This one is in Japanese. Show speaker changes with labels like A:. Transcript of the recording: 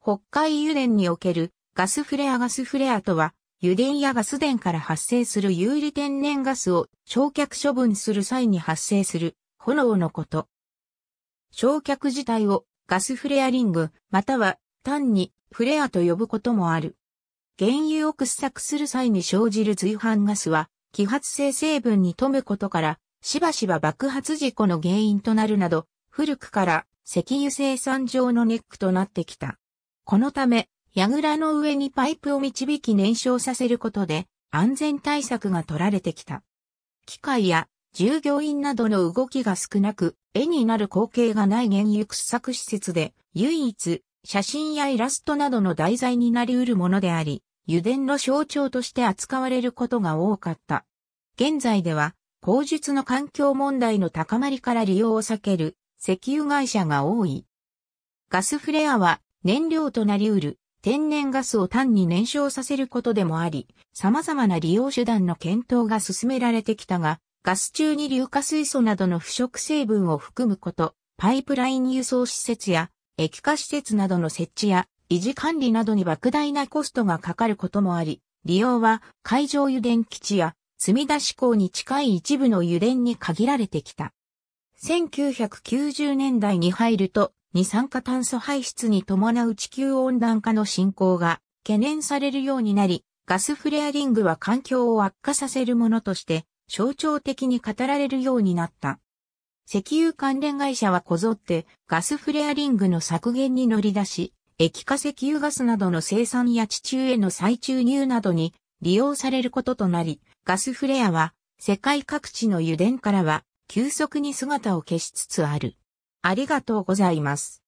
A: 北海油田におけるガスフレアガスフレアとは、油田やガス田から発生する有利天然ガスを焼却処分する際に発生する炎のこと。焼却自体をガスフレアリング、または単にフレアと呼ぶこともある。原油を掘削する際に生じる随伴ガスは、揮発性成分に富むことから、しばしば爆発事故の原因となるなど、古くから石油生産上のネックとなってきた。このため、櫓の上にパイプを導き燃焼させることで安全対策が取られてきた。機械や従業員などの動きが少なく、絵になる光景がない原油掘削施設で、唯一、写真やイラストなどの題材になり得るものであり、油田の象徴として扱われることが多かった。現在では、口述の環境問題の高まりから利用を避ける石油会社が多い。ガスフレアは燃料となり得る天然ガスを単に燃焼させることでもあり、様々な利用手段の検討が進められてきたが、ガス中に硫化水素などの腐食成分を含むこと、パイプライン輸送施設や液化施設などの設置や維持管理などに莫大なコストがかかることもあり、利用は海上油田基地や積み出し港に近い一部の油田に限られてきた。1990年代に入ると二酸化炭素排出に伴う地球温暖化の進行が懸念されるようになり、ガスフレアリングは環境を悪化させるものとして象徴的に語られるようになった。石油関連会社はこぞってガスフレアリングの削減に乗り出し、液化石油ガスなどの生産や地中への再注入などに利用されることとなり、ガスフレアは世界各地の油田からは急速に姿を消しつつある。ありがとうございます。